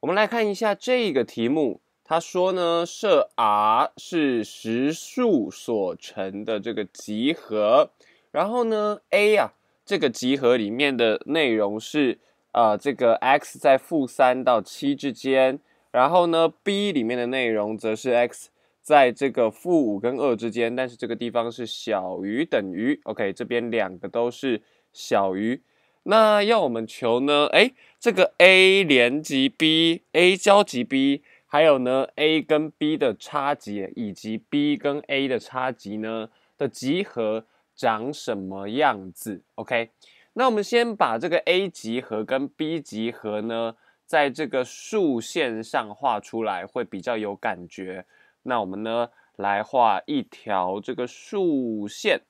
我们来看一下这个题目，他说呢，设 R 是实数所成的这个集合，然后呢，A 呀，这个集合里面的内容是啊，这个 x 在负三到七之间，然后呢，B 里面的内容则是 x 在这个负五跟二之间，但是这个地方是小于等于，OK，这边两个都是小于。那要我们求呢？哎，这个 A 联集 B，A 交集 B，还有呢 A 跟 B 的差集，以及 B 跟 A 的差集呢的集合长什么样子？OK，那我们先把这个 A 集合跟 B 集合呢，在这个竖线上画出来会比较有感觉。那我们呢来画一条这个竖线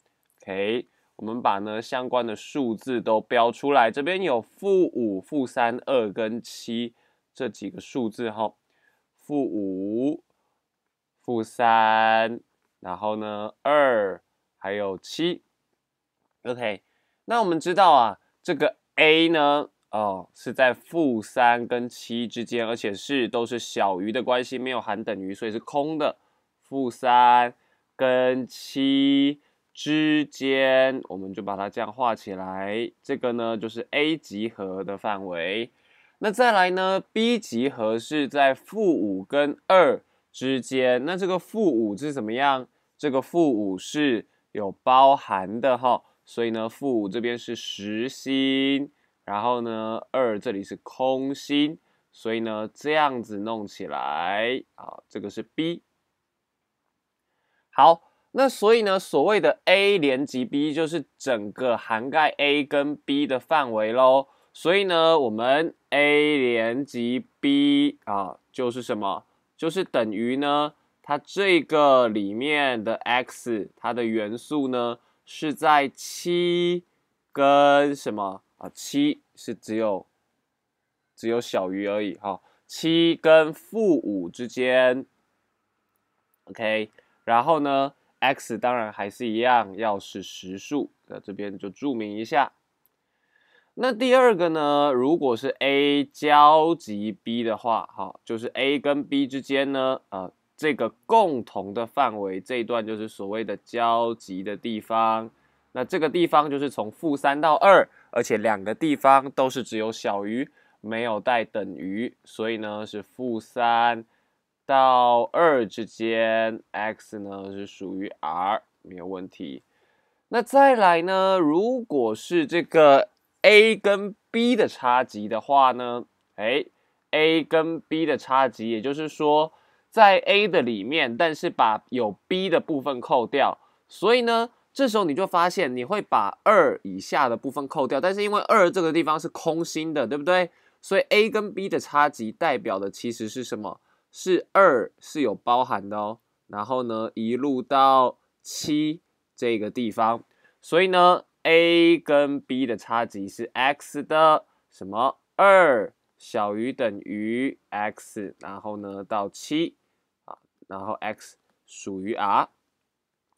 ，OK。我们把呢相关的数字都标出来，这边有负五、负三、二跟七这几个数字哈，负五、负三，然后呢二还有七，OK。那我们知道啊，这个 a 呢，哦是在负三跟七之间，而且是都是小于的关系，没有含等于，所以是空的，负三跟七。之间，我们就把它这样画起来。这个呢，就是 A 集合的范围。那再来呢，B 集合是在负五跟二之间。那这个负五是怎么样？这个负五是有包含的哈，所以呢，负五这边是实心，然后呢，二这里是空心，所以呢，这样子弄起来，好，这个是 B。好。那所以呢，所谓的 A 连级 B 就是整个涵盖 A 跟 B 的范围喽。所以呢，我们 A 连级 B 啊，就是什么？就是等于呢，它这个里面的 x 它的元素呢是在七跟什么啊？七是只有只有小于而已哈。七跟负五之间，OK，然后呢？x 当然还是一样，要是实数，那这边就注明一下。那第二个呢，如果是 a 交集 b 的话，好，就是 a 跟 b 之间呢，呃，这个共同的范围这一段就是所谓的交集的地方。那这个地方就是从负三到二，而且两个地方都是只有小于，没有带等于，所以呢是负三。到二之间，x 呢是属于 R 没有问题。那再来呢？如果是这个 A 跟 B 的差集的话呢？哎，A 跟 B 的差集，也就是说在 A 的里面，但是把有 B 的部分扣掉。所以呢，这时候你就发现你会把二以下的部分扣掉，但是因为二这个地方是空心的，对不对？所以 A 跟 B 的差集代表的其实是什么？是二是有包含的哦，然后呢一路到七这个地方，所以呢 A 跟 B 的差集是 X 的什么二小于等于 X，然后呢到七啊，然后 X 属于 R，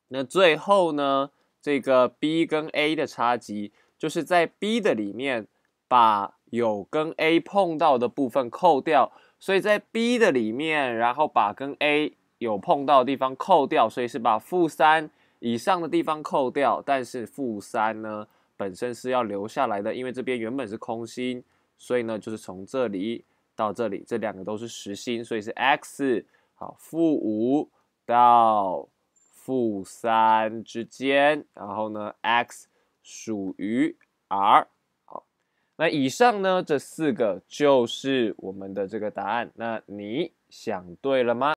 那最后呢这个 B 跟 A 的差集就是在 B 的里面把有跟 A 碰到的部分扣掉。所以在 B 的里面，然后把跟 A 有碰到的地方扣掉，所以是把负三以上的地方扣掉。但是负三呢，本身是要留下来的，因为这边原本是空心，所以呢就是从这里到这里，这两个都是实心，所以是 x 好，负五到负三之间，然后呢 x 属于 R。那以上呢，这四个就是我们的这个答案。那你想对了吗？